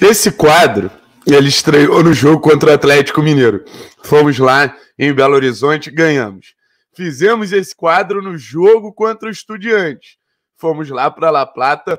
Esse quadro, ele estreou no jogo contra o Atlético Mineiro. Fomos lá em Belo Horizonte, ganhamos. Fizemos esse quadro no jogo contra o Estudiantes. Fomos lá para La Plata,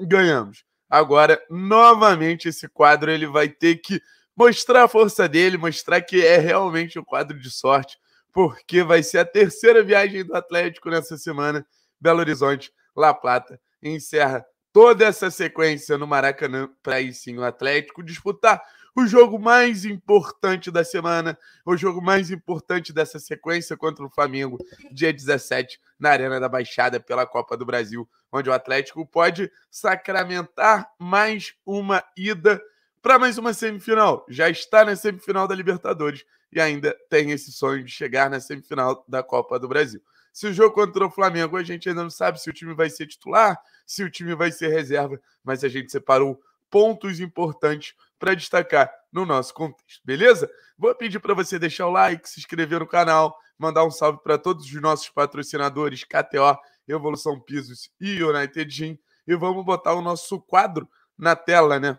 ganhamos. Agora, novamente, esse quadro ele vai ter que mostrar a força dele, mostrar que é realmente um quadro de sorte, porque vai ser a terceira viagem do Atlético nessa semana. Belo Horizonte, La Plata, encerra toda essa sequência no Maracanã para aí sim o Atlético disputar o jogo mais importante da semana, o jogo mais importante dessa sequência contra o Flamengo, dia 17, na Arena da Baixada pela Copa do Brasil, onde o Atlético pode sacramentar mais uma ida para mais uma semifinal. Já está na semifinal da Libertadores e ainda tem esse sonho de chegar na semifinal da Copa do Brasil se o jogo contra o Flamengo a gente ainda não sabe se o time vai ser titular, se o time vai ser reserva, mas a gente separou pontos importantes para destacar no nosso contexto, beleza? Vou pedir para você deixar o like, se inscrever no canal, mandar um salve para todos os nossos patrocinadores, KTO, Evolução Pisos e United Gym, e vamos botar o nosso quadro na tela, né?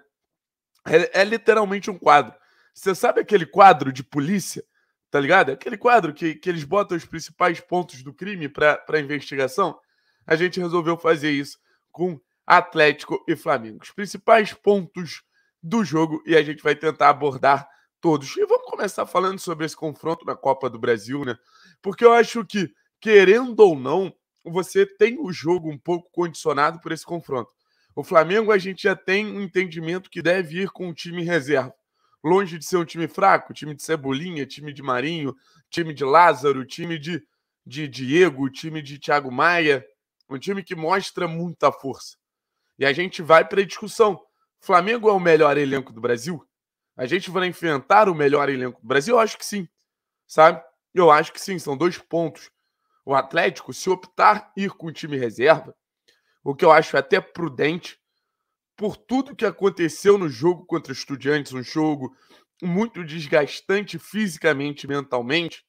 é, é literalmente um quadro. Você sabe aquele quadro de polícia Tá ligado? Aquele quadro que, que eles botam os principais pontos do crime para investigação. A gente resolveu fazer isso com Atlético e Flamengo. Os principais pontos do jogo e a gente vai tentar abordar todos. E vamos começar falando sobre esse confronto na Copa do Brasil, né? Porque eu acho que, querendo ou não, você tem o jogo um pouco condicionado por esse confronto. O Flamengo, a gente já tem um entendimento que deve ir com o time reserva longe de ser um time fraco, time de Cebolinha, time de Marinho, time de Lázaro, time de, de Diego, time de Thiago Maia, um time que mostra muita força. E a gente vai para a discussão. Flamengo é o melhor elenco do Brasil? A gente vai enfrentar o melhor elenco do Brasil? Eu acho que sim, sabe? Eu acho que sim, são dois pontos. O Atlético, se optar ir com o time reserva, o que eu acho até prudente, por tudo que aconteceu no jogo contra Estudiantes, um jogo muito desgastante fisicamente e mentalmente,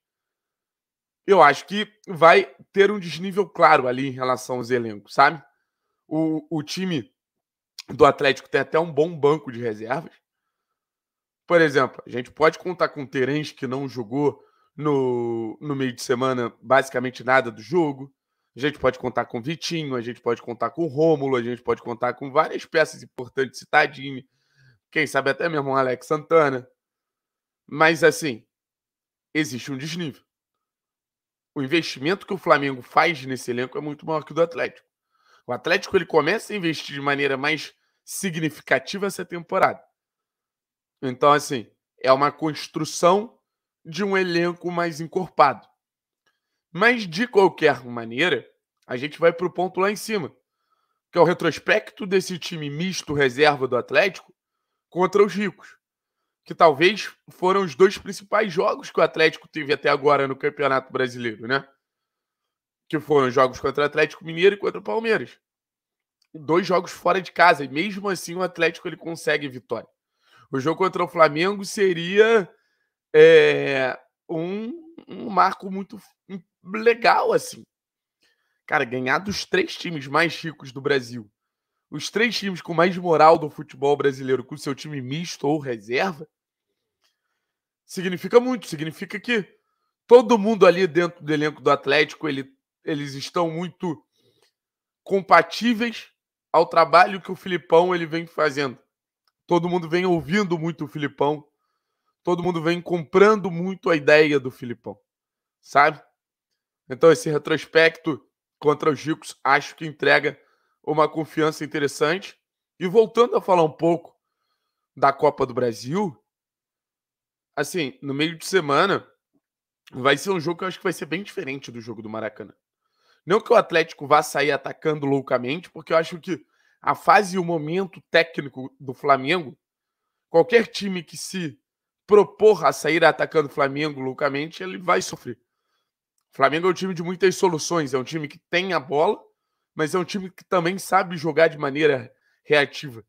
eu acho que vai ter um desnível claro ali em relação aos elencos, sabe? O, o time do Atlético tem até um bom banco de reservas. Por exemplo, a gente pode contar com o Terence, que não jogou no, no meio de semana basicamente nada do jogo. A gente pode contar com Vitinho, a gente pode contar com Rômulo, a gente pode contar com várias peças importantes, Citadini, quem sabe até mesmo um Alex Santana. Mas assim, existe um desnível. O investimento que o Flamengo faz nesse elenco é muito maior que o do Atlético. O Atlético ele começa a investir de maneira mais significativa essa temporada. Então assim, é uma construção de um elenco mais encorpado. Mas, de qualquer maneira, a gente vai para o ponto lá em cima, que é o retrospecto desse time misto reserva do Atlético contra os ricos, que talvez foram os dois principais jogos que o Atlético teve até agora no Campeonato Brasileiro, né? Que foram jogos contra o Atlético Mineiro e contra o Palmeiras. Dois jogos fora de casa, e mesmo assim o Atlético ele consegue vitória. O jogo contra o Flamengo seria é, um, um marco muito legal, assim. Cara, ganhar dos três times mais ricos do Brasil, os três times com mais moral do futebol brasileiro, com seu time misto ou reserva, significa muito. Significa que todo mundo ali dentro do elenco do Atlético, ele, eles estão muito compatíveis ao trabalho que o Filipão ele vem fazendo. Todo mundo vem ouvindo muito o Filipão. Todo mundo vem comprando muito a ideia do Filipão, sabe? Então, esse retrospecto contra os Ricos acho que entrega uma confiança interessante. E voltando a falar um pouco da Copa do Brasil, assim, no meio de semana, vai ser um jogo que eu acho que vai ser bem diferente do jogo do Maracanã. Não que o Atlético vá sair atacando loucamente, porque eu acho que a fase e o momento técnico do Flamengo, qualquer time que se propor a sair atacando o Flamengo loucamente, ele vai sofrer. Flamengo é um time de muitas soluções, é um time que tem a bola, mas é um time que também sabe jogar de maneira reativa.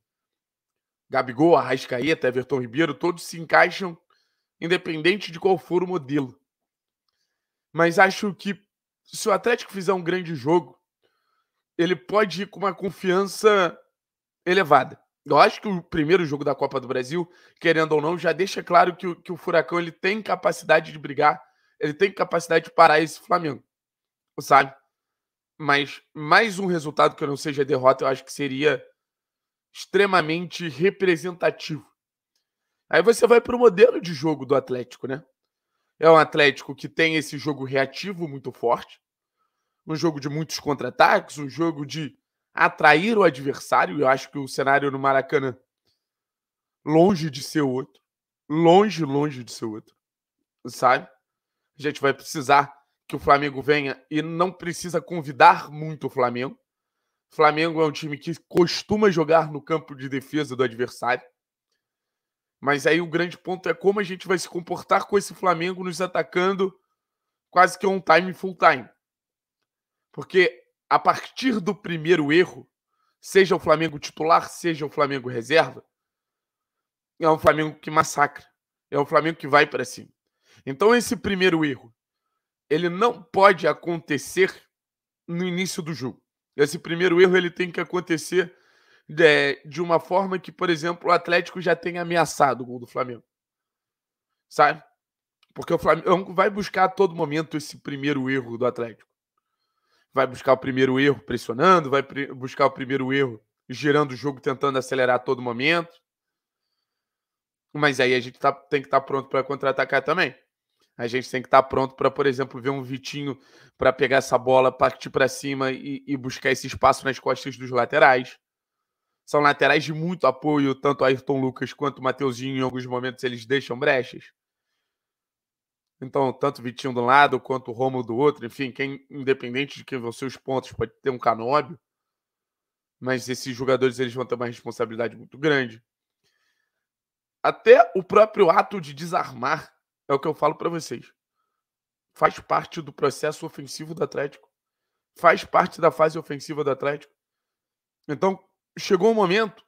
Gabigol, Arrascaeta, Everton Ribeiro, todos se encaixam independente de qual for o modelo. Mas acho que se o Atlético fizer um grande jogo, ele pode ir com uma confiança elevada. Eu acho que o primeiro jogo da Copa do Brasil, querendo ou não, já deixa claro que o, que o Furacão ele tem capacidade de brigar ele tem capacidade de parar esse Flamengo, sabe? Mas mais um resultado que não seja derrota, eu acho que seria extremamente representativo. Aí você vai para o modelo de jogo do Atlético, né? É um Atlético que tem esse jogo reativo muito forte, um jogo de muitos contra-ataques, um jogo de atrair o adversário. Eu acho que o cenário no Maracanã, longe de ser outro, longe, longe de ser outro, sabe? A gente vai precisar que o Flamengo venha e não precisa convidar muito o Flamengo. O Flamengo é um time que costuma jogar no campo de defesa do adversário. Mas aí o grande ponto é como a gente vai se comportar com esse Flamengo nos atacando quase que on time full time. Porque a partir do primeiro erro, seja o Flamengo titular, seja o Flamengo reserva, é um Flamengo que massacra. É um Flamengo que vai para cima. Então, esse primeiro erro, ele não pode acontecer no início do jogo. Esse primeiro erro ele tem que acontecer de, é, de uma forma que, por exemplo, o Atlético já tenha ameaçado o gol do Flamengo. Sabe? Porque o Flamengo vai buscar a todo momento esse primeiro erro do Atlético. Vai buscar o primeiro erro pressionando, vai buscar o primeiro erro girando o jogo, tentando acelerar a todo momento. Mas aí a gente tá, tem que estar tá pronto para contra-atacar também. A gente tem que estar tá pronto para, por exemplo, ver um Vitinho para pegar essa bola, partir para cima e, e, buscar esse espaço nas costas dos laterais. São laterais de muito apoio, tanto Ayrton Lucas quanto Mateuzinho, em alguns momentos eles deixam brechas. Então, tanto Vitinho de um lado quanto o Romo do outro, enfim, quem independente de quem vão ser os pontos, pode ter um Canóbio. Mas esses jogadores eles vão ter uma responsabilidade muito grande. Até o próprio ato de desarmar é o que eu falo para vocês. Faz parte do processo ofensivo do Atlético. Faz parte da fase ofensiva do Atlético. Então, chegou o um momento.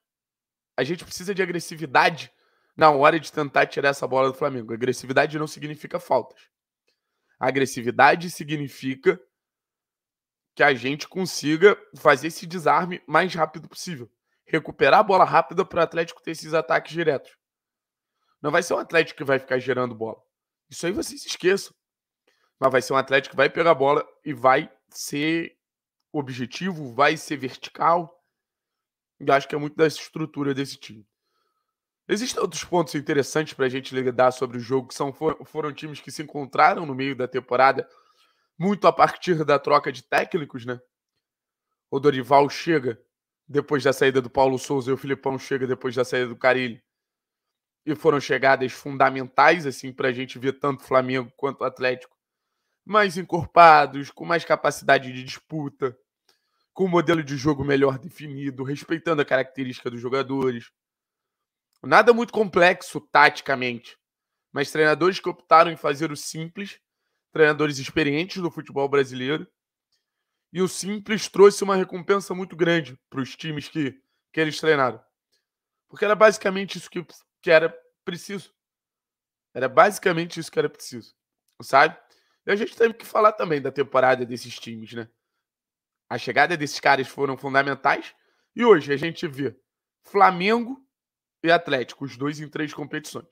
A gente precisa de agressividade na hora de tentar tirar essa bola do Flamengo. Agressividade não significa faltas. agressividade significa que a gente consiga fazer esse desarme mais rápido possível. Recuperar a bola rápida para o Atlético ter esses ataques diretos. Não vai ser o Atlético que vai ficar gerando bola. Isso aí vocês esqueçam. Mas vai ser um Atlético que vai pegar a bola e vai ser objetivo, vai ser vertical. E acho que é muito dessa estrutura desse time. Existem outros pontos interessantes para a gente lidar sobre o jogo, que são, foram times que se encontraram no meio da temporada, muito a partir da troca de técnicos, né? O Dorival chega depois da saída do Paulo Souza e o Filipão chega depois da saída do Carilli e foram chegadas fundamentais assim para a gente ver tanto Flamengo quanto Atlético mais encorpados, com mais capacidade de disputa, com um modelo de jogo melhor definido, respeitando a característica dos jogadores. Nada muito complexo taticamente, mas treinadores que optaram em fazer o simples, treinadores experientes do futebol brasileiro, e o simples trouxe uma recompensa muito grande para os times que, que eles treinaram. Porque era basicamente isso que que era preciso. Era basicamente isso que era preciso, sabe? E a gente teve que falar também da temporada desses times, né? A chegada desses caras foram fundamentais e hoje a gente vê Flamengo e Atlético, os dois em três competições.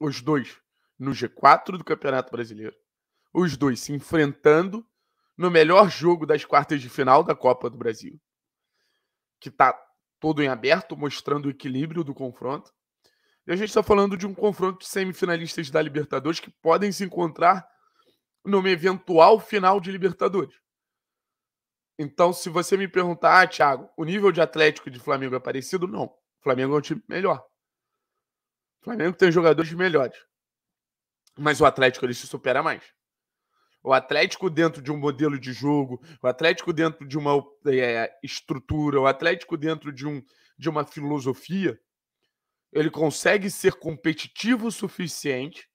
Os dois no G4 do Campeonato Brasileiro. Os dois se enfrentando no melhor jogo das quartas de final da Copa do Brasil. Que tá todo em aberto, mostrando o equilíbrio do confronto. E a gente está falando de um confronto de semifinalistas da Libertadores que podem se encontrar numa eventual final de Libertadores. Então, se você me perguntar, ah, Thiago, o nível de Atlético de Flamengo é parecido? Não. O Flamengo é um time melhor. O Flamengo tem jogadores melhores. Mas o Atlético ele se supera mais. O Atlético dentro de um modelo de jogo, o Atlético dentro de uma é, estrutura, o Atlético dentro de, um, de uma filosofia, ele consegue ser competitivo o suficiente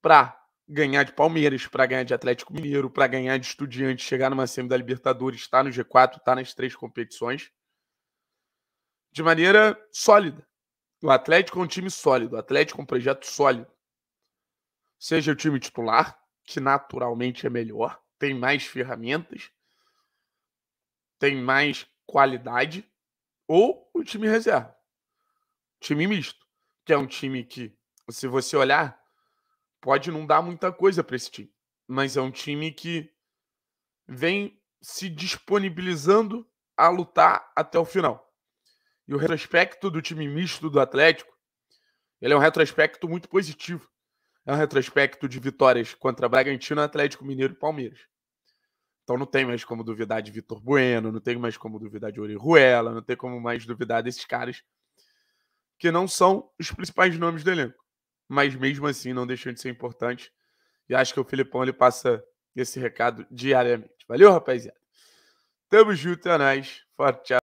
para ganhar de Palmeiras, para ganhar de Atlético Mineiro, para ganhar de Estudiantes, chegar numa semi da Libertadores, estar tá no G4, estar tá nas três competições, de maneira sólida. O Atlético é um time sólido, o Atlético é um projeto sólido. Seja o time titular, que naturalmente é melhor, tem mais ferramentas, tem mais qualidade, ou o time reserva time misto, que é um time que, se você olhar, pode não dar muita coisa para esse time, mas é um time que vem se disponibilizando a lutar até o final. E o retrospecto do time misto do Atlético, ele é um retrospecto muito positivo. É um retrospecto de vitórias contra Bragantino, Atlético Mineiro e Palmeiras. Então não tem mais como duvidar de Vitor Bueno, não tem mais como duvidar de Ori Ruela, não tem como mais duvidar desses caras que não são os principais nomes do elenco. Mas mesmo assim, não deixam de ser importantes. E acho que o Filipão ele passa esse recado diariamente. Valeu, rapaziada. Tamo junto, é nóis. Forte tchau.